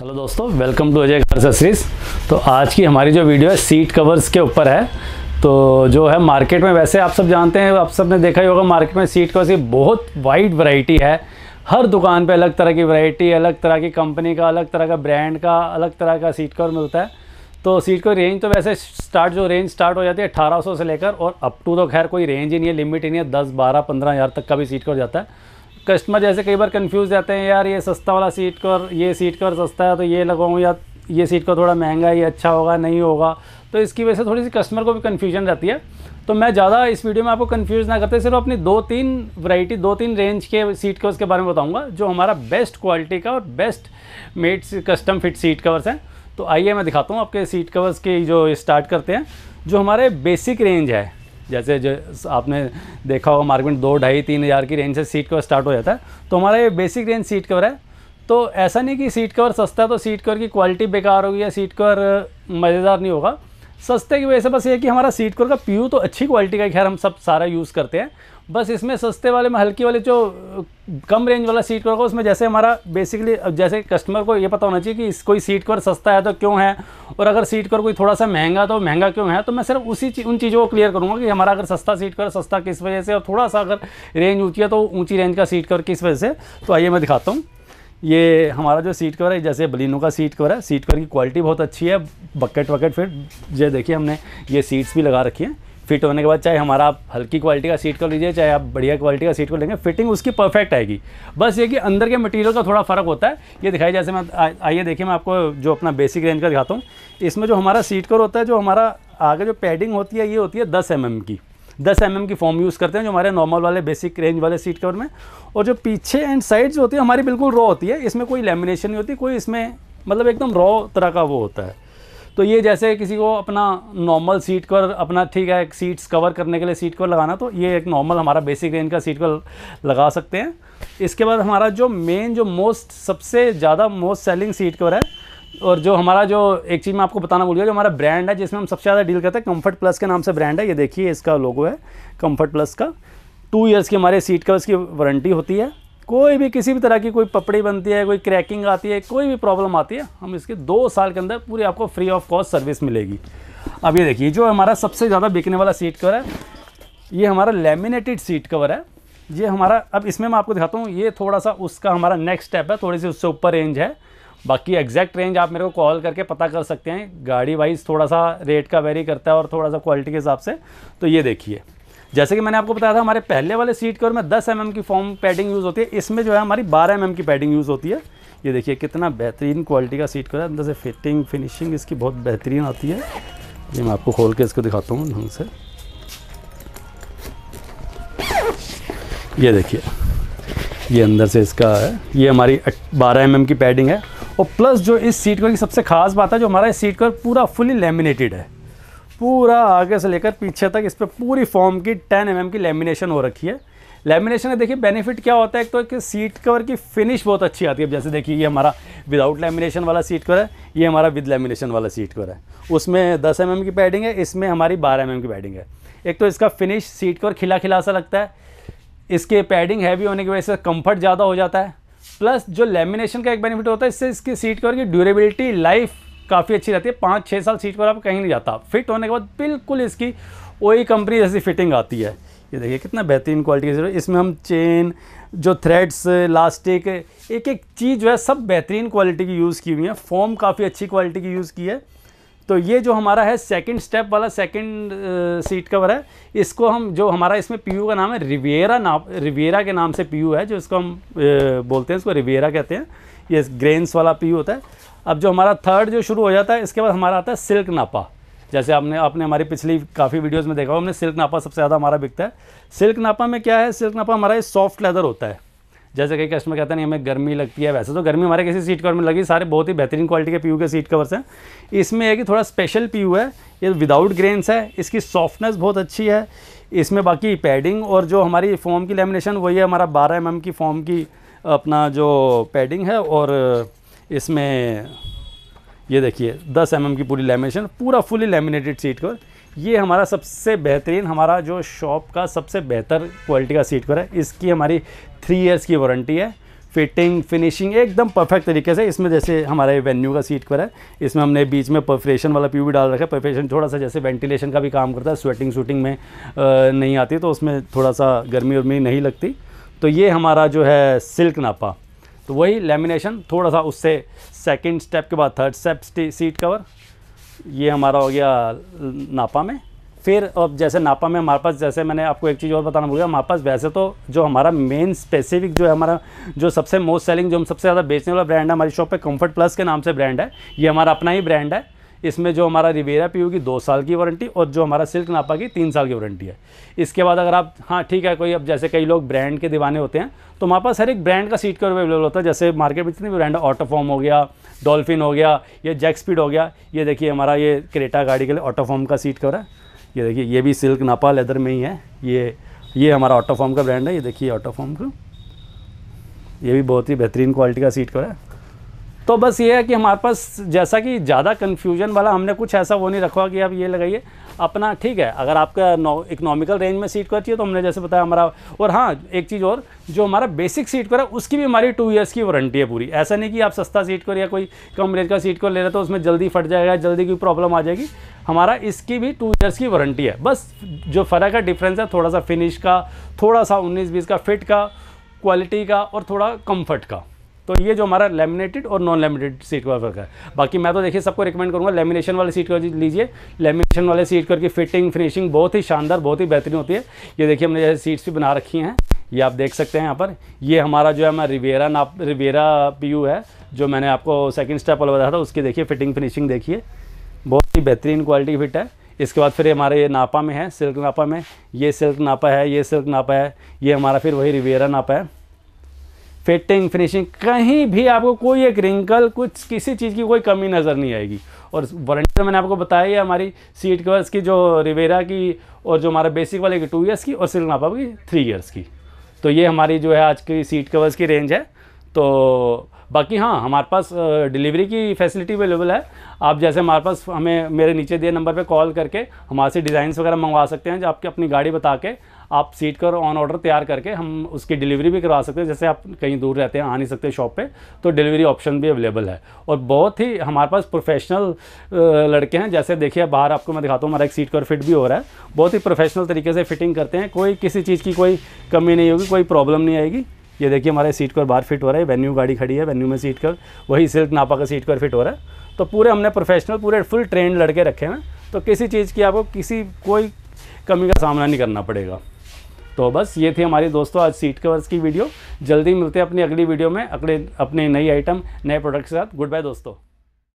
hello दोस्तों welcome to Ajay घर series तो आज की हमारी जो वीडियो है सीट कवर्स के ऊपर है तो जो है मार्केट में वैसे आप सब जानते हैं आप सब ने देखा ही होगा मार्केट में सीट कवर्स की बहुत वाइड वैरायटी है हर दुकान पे अलग तरह की वैरायटी अलग तरह की कंपनी का अलग तरह का ब्रांड का अलग तरह का सीट कवर मिलता है तो सीट को रेंज तो वैसे स्टार्ट जो रेंज स्टार्ट हो जाती है अट्ठारह से लेकर और अप टू तो खैर कोई रेंज ही नहीं है लिमिट ही नहीं है दस बारह पंद्रह हज़ार तक का भी सीट कवर जाता है कस्टमर जैसे कई बार कंफ्यूज रहते हैं यार ये सस्ता वाला सीट कर ये सीट कर सस्ता है तो ये लगाऊँ या ये सीट का थोड़ा महंगा ये अच्छा होगा नहीं होगा तो इसकी वजह से थोड़ी सी कस्टमर को भी कन्फ्यूजन रहती है तो मैं ज़्यादा इस वीडियो में आपको कन्फ्यूज़ ना करते सिर्फ अपनी दो तीन वैरायटी दो तीन रेंज के सीट कवर्स के बारे में बताऊंगा जो हमारा बेस्ट क्वालिटी का और best made custom fit seat covers हैं तो आइए मैं दिखाता हूँ आपके सीट कवर्स की जो स्टार्ट करते हैं जो हमारे बेसिक रेंज है जैसे जो आपने देखा होगा मार्केट दो ढाई तीन हज़ार की रेंज से सीट कवर स्टार्ट हो जाता है तो हमारा ये बेसिक रेंज सीट कवर है तो ऐसा नहीं कि सीट कवर सस्ता है तो सीट कवर की क्वालिटी बेकार होगी या सीट कवर मज़ेदार नहीं होगा सस्ते की वजह से बस ये कि हमारा सीट कोर का पी तो अच्छी क्वालिटी का खैर हम सब सारा यूज़ करते हैं बस इसमें सस्ते वाले में हल्की वाले जो कम रेंज वाला सीट कोर होगा उसमें जैसे हमारा बेसिकली जैसे कस्टमर को ये पता होना चाहिए कि इस कोई सीट कोर सस्ता है तो क्यों है और अगर सीट कोर कोई थोड़ा सा महंगा तो महंगा क्यों है तो मैं सिर्फ उसी ची, उन चीज़ों को क्लियर करूँगा कि हमारा अगर सस्ता सीट कोर सस्ता किस वजह से और थोड़ा सा अगर रेंज ऊँची है तो ऊँची रेंज का सीट कोर किस वजह से तो आइए मैं दिखाता हूँ ये हमारा जो सीट कवर है जैसे बलिनो का सीट कवर है सीट कवर की क्वालिटी बहुत अच्छी है बकेट वकेट फिट जो देखिए हमने ये सीट्स भी लगा रखी हैं फिट होने के बाद चाहे हमारा आप हल्की क्वालिटी का सीट कर लीजिए चाहे आप बढ़िया क्वालिटी का सीट कर लेंगे फिटिंग उसकी परफेक्ट आएगी बस ये कि अंदर के मटेरियल का थोड़ा फ़र्क होता है ये दिखाई जैसे मैं आइए देखिए मैं आपको जो अपना बेसिक रेंज का दिखाता हूँ इसमें जो हमारा सीट कवर होता है जो हमारा आगे जो पैडिंग होती है ये होती है दस एम mm की दस एम की फॉर्म यूज़ करते हैं जो हमारे नॉर्मल वाले बेसिक रेंज वाले सीट कवर में और जो पीछे एंड साइड जो होती है हमारी बिल्कुल रॉ होती है इसमें कोई लेमिनेशन नहीं होती कोई इसमें मतलब एकदम रॉ तरह का वो होता है तो ये जैसे किसी को अपना नॉर्मल सीट कवर अपना ठीक है सीट्स कवर करने के लिए सीट कवर लगाना तो ये एक नॉर्मल हमारा बेसिक रेंज का सीट कवर लगा सकते हैं इसके बाद हमारा जो मेन जो मोस्ट सबसे ज़्यादा मोस्ट सेलिंग सीट कवर है और जो हमारा जो एक चीज़ मैं आपको बताना भूल गया जो हमारा ब्रांड है जिसमें हम सबसे ज़्यादा डील करते हैं कंफर्ट प्लस के नाम से ब्रांड है ये देखिए इसका लोगो है कंफर्ट प्लस का टू ईयर्स की हमारे सीट कवर्स की वारंटी होती है कोई भी किसी भी तरह की कोई पपड़ी बनती है कोई क्रैकिंग आती है कोई भी प्रॉब्लम आती है हम इसके दो साल के अंदर पूरी आपको फ्री ऑफ कॉस्ट सर्विस मिलेगी अब ये देखिए जो हमारा सबसे ज़्यादा बिकने वाला सीट कवर है ये हमारा लेमिनेटेड सीट कवर है ये हमारा अब इसमें मैं आपको दिखाता हूँ ये थोड़ा सा उसका हमारा नेक्स्ट स्टेप है थोड़ी सी उससे ऊपर रेंज है बाकी एग्जैक्ट रेंज आप मेरे को कॉल करके पता कर सकते हैं गाड़ी वाइज थोड़ा सा रेट का वेरी करता है और थोड़ा सा क्वालिटी के हिसाब से तो ये देखिए जैसे कि मैंने आपको बताया था हमारे पहले वाले सीट कवर में 10 एम mm की फॉर्म पैडिंग यूज़ होती है इसमें जो है हमारी 12 एम mm की पैडिंग यूज़ होती है ये देखिए कितना बेहतरीन क्वालिटी का सीट कवर है अंदर से फिटिंग फिनिशिंग इसकी बहुत बेहतरीन आती है ये मैं आपको खोल के इसको दिखाता हूँ ढंग से ये देखिए ये अंदर से इसका है ये हमारी 12 एम mm की पैडिंग है और प्लस जो इस सीट कवर की सबसे खास बात है जो हमारा इस सीट कवर पूरा फुली लेमिनेटेड है पूरा आगे से लेकर पीछे तक इस पर पूरी फॉर्म की 10 एम mm की लेमिनेशन हो रखी है लेमिनेशन का देखिए बेनिफिट क्या होता है एक तो एक सीट कवर की फिनिश बहुत अच्छी आती है जैसे देखिए ये हमारा विदाउट लेमिनेशन वाला सीट कवर है ये हमारा विद लेमिनेशन वाला सीट कवर है उसमें 10 एम mm की पैडिंग है इसमें हमारी 12 एम mm की पैडिंग है एक तो इसका फिनिश सीट कवर खिला खिला सा लगता है इसके पैडिंग हैवी होने की वजह से कम्फर्ट ज़्यादा हो जाता है प्लस जो लेमिनेशन का एक बेनिफिट होता है इससे इसकी सीट कवर की ड्यूरेबिलिटी लाइफ काफ़ी अच्छी रहती है पाँच छः साल सीट पर आप कहीं नहीं जाता फिट होने के बाद बिल्कुल इसकी वही कंपनी जैसी फिटिंग आती है ये देखिए कितना बेहतरीन क्वालिटी की इसमें हम चेन जो थ्रेड्स लास्टिक एक एक चीज़ जो है सब बेहतरीन क्वालिटी की यूज़ की हुई है फॉर्म काफ़ी अच्छी क्वालिटी की यूज़ की है तो ये जो हमारा है सेकंड स्टेप वाला सेकंड सीट कवर है इसको हम जो हमारा इसमें पीयू का नाम है रिवेरा नाम रिवेरा के नाम से पीयू है जो इसको हम बोलते हैं इसको रिवेरा कहते हैं ये ग्रेन्स वाला पीयू होता है अब जो हमारा थर्ड जो शुरू हो जाता है इसके बाद हमारा आता है सिल्क नापा जैसे आपने आपने हमारी पिछली काफ़ी वीडियोस में देखा हो हमने सिल्क नापा सबसे ज़्यादा हमारा बिकता है सिल्क नापा में क्या है सिल्क नापा हमारा सॉफ्ट लेदर होता है जैसे कई कस्टमर कहते हैं नहीं हमें गर्मी लगती है वैसे तो गर्मी हमारे किसी सीट कवर में लगी सारे बहुत ही बेहतरीन क्वालिटी के पी के सीट कवर्स हैं इसमें है कि थोड़ा स्पेशल पी है ये विदाउट ग्रेन्स है इसकी सॉफ्टनेस बहुत अच्छी है इसमें बाकी पैडिंग और जो हमारी फॉर्म की लेमिनेशन वही है हमारा बारह एम mm की फॉर्म की अपना जो पैडिंग है और इसमें ये देखिए 10 एम mm की पूरी लेमिनेशन पूरा फुली लेमिनेटेड सीट कवर ये हमारा सबसे बेहतरीन हमारा जो शॉप का सबसे बेहतर क्वालिटी का सीट कवर है इसकी हमारी थ्री इयर्स की वारंटी है फिटिंग फिनिशिंग एकदम परफेक्ट तरीके से इसमें जैसे हमारे वेन्यू का सीट कवर है इसमें हमने बीच में परफ्रेशन वाला प्यू भी डाल रखा है परफ्रेशन थोड़ा सा जैसे वेंटिलेशन का भी काम करता है स्वेटिंग शूटिंग में नहीं आती तो उसमें थोड़ा सा गर्मी उर्मी नहीं लगती तो ये हमारा जो है सिल्क नापा तो वही लेमिनेशन थोड़ा सा उससे सेकेंड स्टेप के बाद थर्ड स्टेप सीट कवर ये हमारा हो गया नापा में फिर अब जैसे नापा में हमारे पास जैसे मैंने आपको एक चीज़ और बताना भूल गया हमारे पास वैसे तो जो हमारा मेन स्पेसिफिक जो है हमारा जो सबसे मोस्ट सेलिंग जो हम सबसे ज़्यादा बेचने वाला ब्रांड है हमारी शॉप पे कंफर्ट प्लस के नाम से ब्रांड है ये हमारा अपना ही ब्रांड है इसमें जो हमारा रिवेरा पी होगी दो साल की वारंटी और जो हमारा सिल्क नापा की तीन साल की वारंटी है इसके बाद अगर आप हाँ ठीक है कोई अब जैसे कई लोग ब्रांड के दीवाने होते हैं तो हमारे पास हर एक ब्रांड का सीट कवर अवेलेबल होता है जैसे मार्केट में जितने भी ब्रांड ऑटोफॉर्म हो गया डॉल्फिन हो गया या स्पीड हो गया ये देखिए हमारा ये क्रेटा गाड़ी के लिए ऑटोफॉर्म का सीट कवर है ये देखिए ये भी सिल्क नापा लेदर में ही है ये ये हमारा ऑटोफॉर्म का ब्रांड है ये देखिए ऑटोफॉर्म का ये भी बहुत ही बेहतरीन क्वालिटी का सीट कवर है तो बस ये है कि हमारे पास जैसा कि ज़्यादा कन्फ्यूजन वाला हमने कुछ ऐसा वो नहीं रखा कि आप ये लगाइए अपना ठीक है अगर आपका इकोनॉमिकल रेंज में सीट को चाहिए तो हमने जैसे बताया हमारा और हाँ एक चीज़ और जो हमारा बेसिक सीट कर है उसकी भी हमारी टू ईयर्स की वारंटी है पूरी ऐसा नहीं कि आप सस्ता सीट को या कोई कम रेंज का सीट कर ले रहे तो उसमें जल्दी फट जाएगा जल्दी कोई प्रॉब्लम आ जाएगी हमारा इसकी भी टू ईयर्स की वारंटी है बस जो फ़र्क है डिफरेंस है थोड़ा सा फिनिश का थोड़ा सा उन्नीस बीस का फिट का क्वालिटी का और थोड़ा कम्फर्ट का तो ये जो हमारा लेमिनेटेड और non laminated seat cover work है बाकी मैं तो देखिए सबको रिकमेंड करूँगा लेमिनेशन वाले सीट कवर लीजिए लेमिनेशन वाले सीट कवर की फिटिंग फिनिशिंग बहुत ही शानदार बहुत ही बेहतरीन होती है ये देखिए हमने जैसे सीट्स भी बना रखी हैं ये आप देख सकते हैं यहाँ पर ये हमारा जो है हमारा रिवेरा नाप रिवेरा पी है जो मैंने आपको सेकेंड स्टेप वाला बताया था उसकी देखिए फिटिंग फिनिशिंग देखिए बहुत ही बेहतरीन क्वालिटी फिट है इसके बाद फिर हमारे ये नापा में है सिल्क नापा में ये सिल्क नापा है ये सिल्क नापा है ये हमारा फिर वही रिवेरा नापा है फिटिंग फिनिशिंग कहीं भी आपको कोई एक रिंकल कुछ किसी चीज़ की कोई कमी नज़र नहीं आएगी और वारंटी मैंने आपको बताया है हमारी सीट कवर्स की जो रिवेरा की और जो हमारा बेसिक वाले की टू ईयर्स की और सिर्फ नापा की थ्री ईयर्स की तो ये हमारी जो है आज की सीट कवर्स की रेंज है तो बाकी हाँ हमारे पास डिलीवरी की फैसिलिटी अवेलेबल है आप जैसे हमारे पास हमें मेरे नीचे दिए नंबर पर कॉल करके हमारे से डिज़ाइंस वगैरह मंगवा सकते हैं जो आपकी अपनी गाड़ी बता के आप सीट कर ऑन ऑर्डर तैयार करके हम उसकी डिलीवरी भी करवा सकते हैं जैसे आप कहीं दूर रहते हैं आ नहीं सकते शॉप पे तो डिलीवरी ऑप्शन भी अवेलेबल है और बहुत ही हमारे पास प्रोफेशनल लड़के हैं जैसे देखिए बाहर आपको मैं दिखाता हूँ हमारा एक सीट कर फिट भी हो रहा है बहुत ही प्रोफेशनल तरीके से फिटिंग करते हैं कोई किसी चीज़ की कोई कमी नहीं होगी कोई प्रॉब्लम नहीं आएगी ये देखिए हमारे सीट कवर बाहर फिट हो रहा है वेन्यू गाड़ी खड़ी है वेन्यू में सीट कवर वही सिल्क नापा का सीट कवर फिट हो रहा है तो पूरे हमने प्रोफेशनल पूरे फुल ट्रेंड लड़के रखे हैं तो किसी चीज़ की आपको किसी कोई कमी का सामना नहीं करना पड़ेगा तो बस ये थी हमारी दोस्तों आज सीट कवर्स की वीडियो जल्दी मिलते हैं अपनी अगली वीडियो में अगले अपने नई आइटम नए प्रोडक्ट के साथ गुड बाय दोस्तों